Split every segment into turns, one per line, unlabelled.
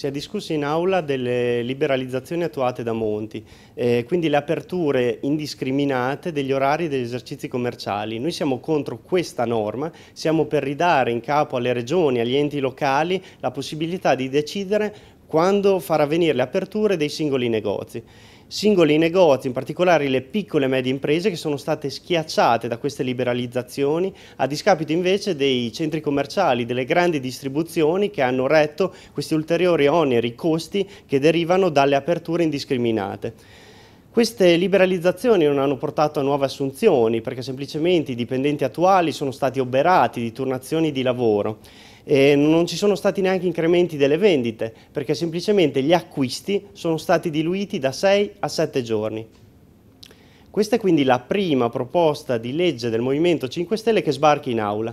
si è discusso in aula delle liberalizzazioni attuate da Monti, eh, quindi le aperture indiscriminate degli orari degli esercizi commerciali. Noi siamo contro questa norma, siamo per ridare in capo alle regioni, agli enti locali la possibilità di decidere quando farà venire le aperture dei singoli negozi. Singoli negozi, in particolare le piccole e medie imprese che sono state schiacciate da queste liberalizzazioni a discapito invece dei centri commerciali, delle grandi distribuzioni che hanno retto questi ulteriori oneri, costi che derivano dalle aperture indiscriminate. Queste liberalizzazioni non hanno portato a nuove assunzioni perché semplicemente i dipendenti attuali sono stati oberati di turnazioni di lavoro e non ci sono stati neanche incrementi delle vendite, perché semplicemente gli acquisti sono stati diluiti da 6 a 7 giorni. Questa è quindi la prima proposta di legge del Movimento 5 Stelle che sbarca in aula.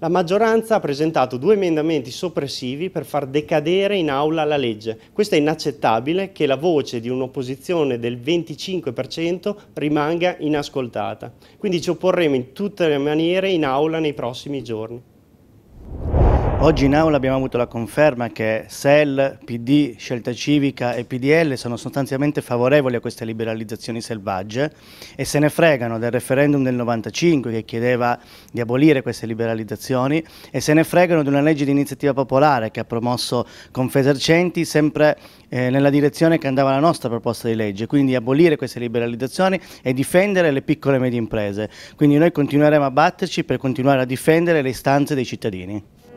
La maggioranza ha presentato due emendamenti soppressivi per far decadere in aula la legge. Questo è inaccettabile che la voce di un'opposizione del 25% rimanga inascoltata. Quindi ci opporremo in tutte le maniere in aula nei prossimi giorni.
Oggi in aula abbiamo avuto la conferma che SEL, PD, Scelta Civica e PDL sono sostanzialmente favorevoli a queste liberalizzazioni selvagge e se ne fregano del referendum del 95 che chiedeva di abolire queste liberalizzazioni e se ne fregano di una legge di iniziativa popolare che ha promosso Confesercenti sempre eh, nella direzione che andava la nostra proposta di legge, quindi abolire queste liberalizzazioni e difendere le piccole e medie imprese. Quindi noi continueremo a batterci per continuare a difendere le istanze dei cittadini.